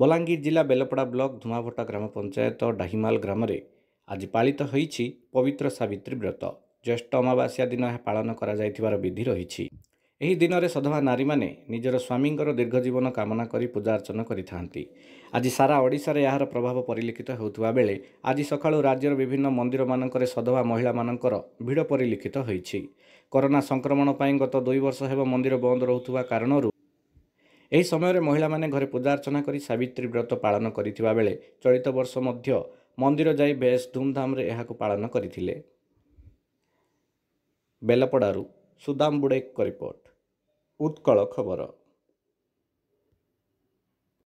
ବଲାଙ୍ଗୀର ଜିଲ୍ଲା ବେଲପଡ଼ା ବ୍ଲକ ଧୂମାଭଟା ଗ୍ରାମ ପଞ୍ଚାୟତ ଡାହିମାଲ ଗ୍ରାମରେ ଆଜି ପାଳିତ ହୋଇଛି ପବିତ୍ର ସାବିତ୍ରୀ ବ୍ରତ ଜ୍ୟେଷ୍ଠ ଅମାବାସ୍ୟା ଦିନ ଏହା ପାଳନ କରାଯାଇଥିବାର ବିଧି ରହିଛି ଏହି ଦିନରେ ସଧବା ନାରୀମାନେ ନିଜର ସ୍ୱାମୀଙ୍କର ଦୀର୍ଘ ଜୀବନ କାମନା କରି ପୂଜାର୍ଚ୍ଚନା କରିଥାନ୍ତି ଆଜି ସାରା ଓଡ଼ିଶାରେ ଏହାର ପ୍ରଭାବ ପରିଲକ୍ଷିତ ହେଉଥିବା ବେଳେ ଆଜି ସକାଳୁ ରାଜ୍ୟର ବିଭିନ୍ନ ମନ୍ଦିରମାନଙ୍କରେ ସଧବା ମହିଳାମାନଙ୍କର ଭିଡ଼ ପରିଲକ୍ଷିତ ହୋଇଛି କରୋନା ସଂକ୍ରମଣ ପାଇଁ ଗତ ଦୁଇ ବର୍ଷ ହେବ ମନ୍ଦିର ବନ୍ଦ ରହୁଥିବା କାରଣରୁ ଏହି ସମୟରେ ମହିଳାମାନେ ଘରେ ପୂଜାର୍ଚ୍ଚନା କରି ସାବିତ୍ରୀ ବ୍ରତ ପାଳନ କରିଥିବା ବେଳେ ଚଳିତ ବର୍ଷ ମଧ୍ୟ ମନ୍ଦିର ଯାଇ ବେଶ୍ ଧୁମ୍ଧାମ୍ରେ ଏହାକୁ ପାଳନ କରିଥିଲେ ବେଲପଡ଼ାରୁ ସୁଦାମ ବୁଡ଼େକଙ୍କ ରିପୋର୍ଟ ଉତ୍କଳ ଖବର